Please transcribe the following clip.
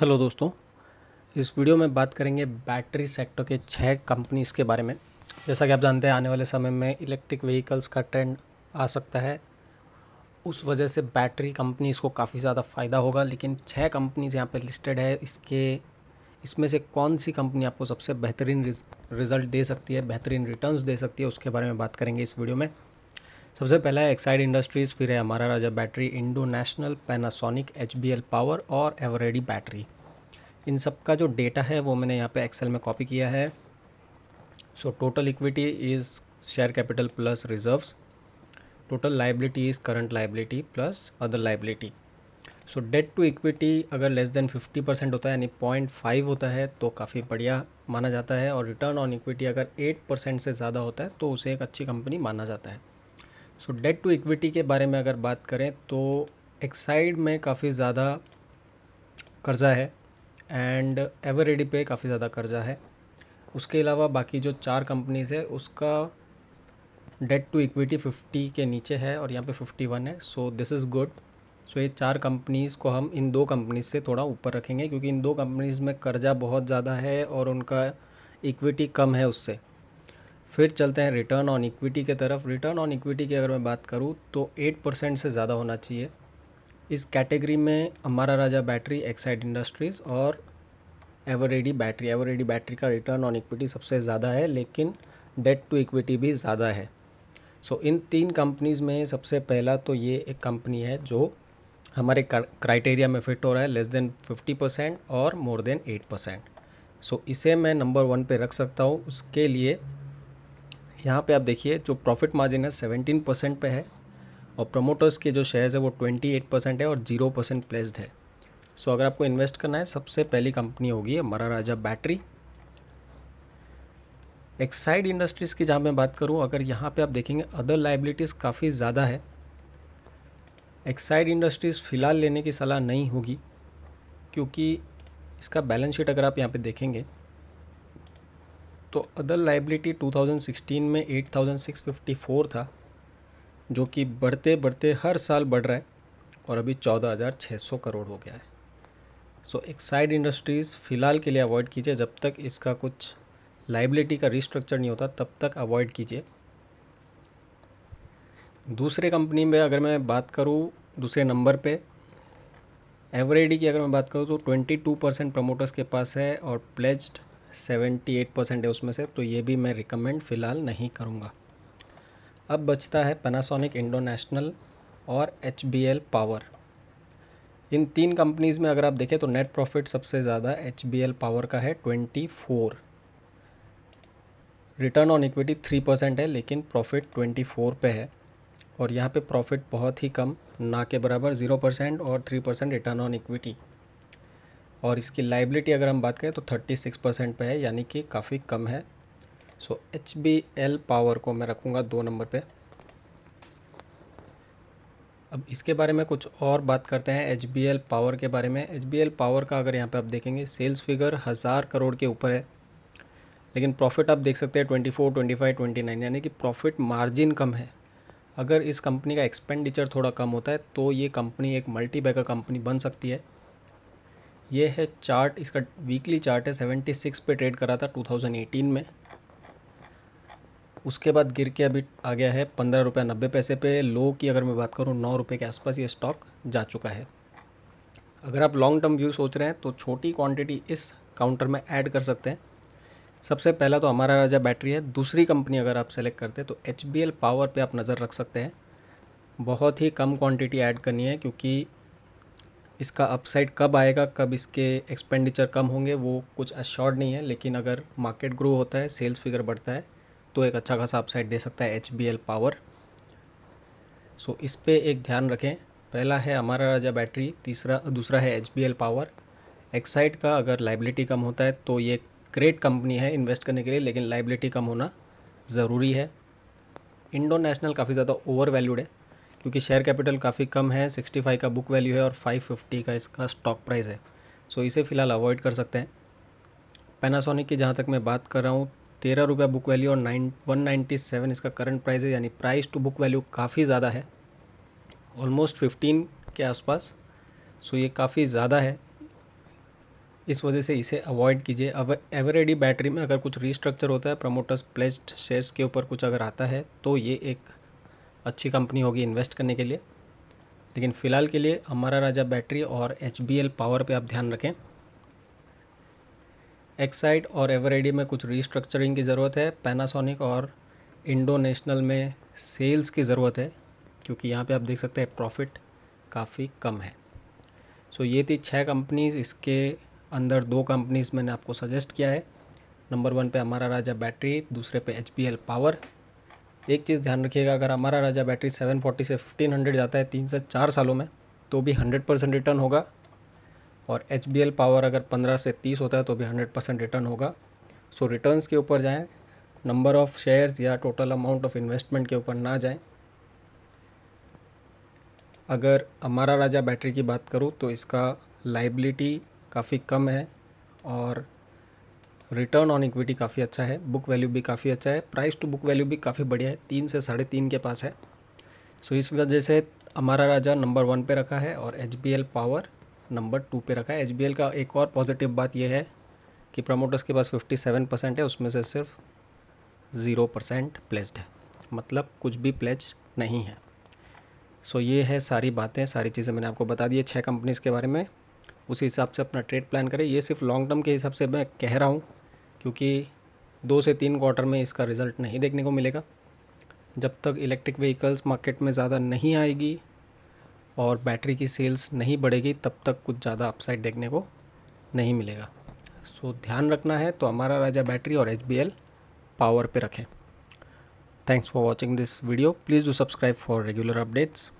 hello दोस्तों इस video में बात करेंगे बैटरी सेक्टर के छः कंपनीज़ के बारे में जैसा कि आप जानते हैं आने वाले समय में इलेक्ट्रिक व्हीकल्स का ट्रेंड आ सकता है उस वजह से बैटरी कंपनीज़ को काफ़ी ज़्यादा फ़ायदा होगा लेकिन छः कंपनीज़ यहाँ पर लिस्टेड है इसके इसमें से कौन सी कंपनी आपको सबसे बेहतरीन रिजल्ट दे सकती है बेहतरीन रिटर्न दे सकती है उसके बारे में बात करेंगे इस वीडियो में सबसे पहला है एक्साइड इंडस्ट्रीज़ फिर है हमारा Raja battery Indo National Panasonic H power और एवरेडी बैटरी इन सब का जो डेटा है वो मैंने यहाँ पे एक्सेल में कॉपी किया है so total equity is share capital plus reserves total liability is current liability plus other liability so debt to equity अगर लेस देन 50 परसेंट होता है यानी पॉइंट फाइव होता है तो काफ़ी बढ़िया माना जाता है और रिटर्न ऑन इक्विटी अगर 8 परसेंट से ज़्यादा होता है तो उसे एक अच्छी कंपनी माना जाता है सो डेट टू इक्विटी के बारे में अगर बात करें तो एक साइड में काफ़ी ज़्यादा कर्ज़ा है एंड एवर रेडी पे काफ़ी ज़्यादा कर्ज़ा है उसके अलावा बाकी जो चार कंपनीज़ है उसका डेट टू इक्विटी 50 के नीचे है और यहाँ पे 51 है so this is good so ये चार कंपनीज़ को हम इन दो कंपनीज से थोड़ा ऊपर रखेंगे क्योंकि इन दो कंपनीज़ में कर्ज़ा बहुत ज़्यादा है और उनका इक्विटी कम है उससे फिर चलते हैं रिटर्न ऑन इक्विटी के तरफ रिटर्न ऑन इक्विटी की अगर मैं बात करूँ तो एट परसेंट से ज़्यादा होना चाहिए इस कैटेगरी में हमारा राजा बैटरी एक्साइड इंडस्ट्रीज़ और एवरेडी बैटरी एवरेडी बैटरी का रिटर्न ऑन इक्विटी सबसे ज़्यादा है लेकिन डेट टू इक्विटी भी ज़्यादा है सो so, इन तीन कंपनीज़ में सबसे पहला तो ये एक कंपनी है जो हमारे क्राइटेरिया में फिट हो रहा है लेस देन 50 परसेंट और मोर देन 8 परसेंट सो इसे मैं नंबर वन पे रख सकता हूँ उसके लिए यहाँ पे आप देखिए जो प्रॉफिट मार्जिन है 17 परसेंट पर है और प्रमोटर्स के जो शेयर्स है वो ट्वेंटी एट परसेंट है और जीरो परसेंट प्लेस्ड है सो अगर आपको इन्वेस्ट करना है सबसे पहली कंपनी होगी हमारा राजा बैटरी एक्साइड इंडस्ट्रीज़ की जहाँ मैं बात करूँ अगर यहाँ पर आप देखेंगे अदर लाइबिलिटीज़ काफ़ी ज़्यादा है एक्साइड इंडस्ट्रीज़ फ़िलहाल लेने की सलाह नहीं होगी क्योंकि इसका बैलेंस शीट अगर आप यहाँ पे देखेंगे तो अदर लाइबिलिटी 2016 में 8,654 था जो कि बढ़ते बढ़ते हर साल बढ़ रहा है और अभी 14,600 करोड़ हो गया है सो एक साइड इंडस्ट्रीज़ फ़िलहाल के लिए अवॉइड कीजिए जब तक इसका कुछ लाइबिलिटी का रिस्ट्रक्चर नहीं होता तब तक अवॉइड कीजिए दूसरे कंपनी में अगर मैं बात करूँ दूसरे नंबर पे एवरेडी की अगर मैं बात करूँ तो 22 परसेंट प्रमोटर्स के पास है और प्लेज्ड 78 परसेंट है उसमें से तो ये भी मैं रिकमेंड फ़िलहाल नहीं करूँगा अब बचता है पनासोनिक इंडो नेशनल और एच पावर इन तीन कंपनीज़ में अगर आप देखें तो नेट प्रॉफिट सबसे ज़्यादा एच पावर का है 24 रिटर्न ऑन इक्विटी 3 परसेंट है लेकिन प्रॉफिट 24 पे है और यहाँ पे प्रॉफिट बहुत ही कम ना के बराबर 0 परसेंट और 3 परसेंट रिटर्न ऑन इक्विटी और इसकी लाइबिलिटी अगर हम बात करें तो 36 परसेंट पर है यानी कि काफ़ी कम है so H B L power को मैं रखूँगा दो नंबर पे अब इसके बारे में कुछ और बात करते हैं एच बी एल पावर के बारे में एच बी एल पावर का अगर यहाँ पे आप देखेंगे सेल्स फिगर हज़ार करोड़ के ऊपर है लेकिन प्रॉफिट आप देख सकते हैं twenty four twenty five twenty nine यानी कि प्रॉफिट मार्जिन कम है अगर इस कंपनी का एक्सपेंडिचर थोड़ा कम होता है तो ये कंपनी एक मल्टी बैगर कंपनी बन सकती है ये है चार्ट इसका वीकली चार्ट है सेवेंटी सिक्स पे ट्रेड करा था टू थाउजेंड एटीन में उसके बाद गिर के अभी आ गया है पंद्रह रुपये नब्बे पैसे पे लो की अगर मैं बात करूँ नौ रुपये के आसपास ये स्टॉक जा चुका है अगर आप लॉन्ग टर्म व्यू सोच रहे हैं तो छोटी क्वांटिटी इस काउंटर में ऐड कर सकते हैं सबसे पहला तो हमारा राजा बैटरी है दूसरी कंपनी अगर आप सेलेक्ट करते हैं तो एच पावर पर आप नज़र रख सकते हैं बहुत ही कम क्वांटिटी ऐड करनी है क्योंकि इसका अपसाइड कब आएगा कब इसके एक्सपेंडिचर कम होंगे वो कुछ अश्योर्ड नहीं है लेकिन अगर मार्केट ग्रो होता है सेल्स फिगर बढ़ता है तो एक अच्छा खासा अपसाइड दे सकता है H B L power so इस पर एक ध्यान रखें पहला है हमारा राजा बैटरी तीसरा दूसरा है H B L power Exide का अगर लाइबिलिटी कम होता है तो ये ग्रेट कंपनी है इन्वेस्ट करने के लिए लेकिन लाइबिलिटी कम होना ज़रूरी है इंडो नेशनल काफ़ी ज़्यादा ओवर वैल्यूड है क्योंकि शेयर कैपिटल काफ़ी कम है 65 का बुक वैल्यू है और 550 का इसका स्टॉक प्राइस है सो इसे फ़िलहाल अवॉइड कर सकते हैं पैनासोनिक की जहाँ तक मैं बात कर रहा हूँ तेरह रुपये बुक वैल्यू और नाइन वन नाइन्टी सेवन इसका करंट प्राइस है यानी प्राइस टू बुक वैल्यू काफ़ी ज़्यादा है ऑलमोस्ट फिफ्टीन के आसपास सो ये काफ़ी ज़्यादा है इस वजह से इसे अवॉइड कीजिए एवरेडी बैटरी में अगर कुछ रीस्ट्रक्चर होता है प्रमोटर्स प्लेस्ड शेयर्स के ऊपर कुछ अगर आता है तो ये एक अच्छी कंपनी होगी इन्वेस्ट करने के लिए लेकिन फ़िलहाल के लिए हमारा राजा बैटरी और एच पावर पर आप ध्यान रखें एक्साइड और एवरेडी में कुछ रीस्ट्रक्चरिंग की ज़रूरत है पैनासोनिक और इंडो नेशनल में सेल्स की ज़रूरत है क्योंकि यहाँ पे आप देख सकते हैं प्रॉफिट काफ़ी कम है सो so, ये थी छः कंपनीज इसके अंदर दो कंपनीज मैंने आपको सजेस्ट किया है नंबर वन पे हमारा राजा बैटरी दूसरे पे एच पावर एक चीज़ ध्यान रखिएगा अगर हमारा राजा बैटरी 740 से 1500 जाता है तीन से चार सालों में तो भी 100 परसेंट रिटर्न होगा और एच पावर अगर 15 से 30 होता है तो भी 100 परसेंट रिटर्न होगा सो so, रिटर्न्स के ऊपर जाएँ नंबर ऑफ शेयर्स या टोटल अमाउंट ऑफ इन्वेस्टमेंट के ऊपर ना जाएँ अगर हमारा राजा बैटरी की बात करूँ तो इसका लाइबिलिटी काफ़ी कम है और रिटर्न ऑन इक्विटी काफ़ी अच्छा है बुक वैल्यू भी काफ़ी अच्छा है प्राइस टू बुक वैल्यू भी काफ़ी बढ़िया है तीन से साढ़े तीन के पास है सो इस वजह से हमारा राजा नंबर वन पे रखा है और एच पावर नंबर टू पे रखा है एच का एक और पॉजिटिव बात यह है कि प्रमोटर्स के पास सेवन परसेंट है उसमें से सिर्फ ज़ीरो परसेंट प्लेस्ड है मतलब कुछ भी प्लेज नहीं है सो ये है सारी बातें सारी चीज़ें मैंने आपको बता दी है छः कंपनीज़ के बारे में उसी हिसाब से अपना ट्रेड प्लान करें ये सिर्फ लॉन्ग टर्म के हिसाब से मैं कह रहा हूँ क्योंकि दो से तीन क्वार्टर में इसका रिज़ल्ट नहीं देखने को मिलेगा जब तक इलेक्ट्रिक व्हीकल्स मार्केट में ज़्यादा नहीं आएगी और बैटरी की सेल्स नहीं बढ़ेगी तब तक कुछ ज़्यादा अपसाइड देखने को नहीं मिलेगा सो ध्यान रखना है तो हमारा राजा बैटरी और एच पावर पे रखें thanks for watching this video please do subscribe for regular updates